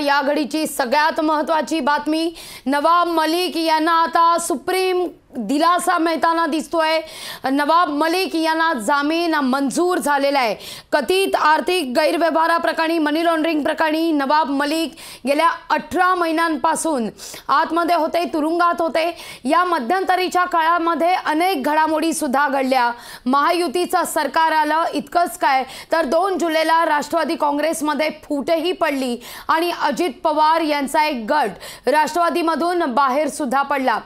या घडीची सगळ्यात महत्त्वाची बातमी नवाब मलिक यांना आता सुप्रीम दिलासा मिळताना दिसतोय नवाब मलिक यांना जामीन मंजूर झालेला आहे कथित आर्थिक गैरव्यवहाराप्रकरणी मनी लॉन्ड्रिंग प्रकरणी नवाब मलिक गेल्या अठरा महिन्यांपासून आतमध्ये होते तुरुंगात होते या मध्यंतरीच्या काळामध्ये अनेक घडामोडीसुद्धा घडल्या महायुतीचं सरकार आलं इतकंच काय तर दोन जुलैला राष्ट्रवादी काँग्रेसमध्ये फूटही पडली आणि अजित पवार यांचा एक गट राष्ट्रवादीमधून बाहेरसुद्धा पडला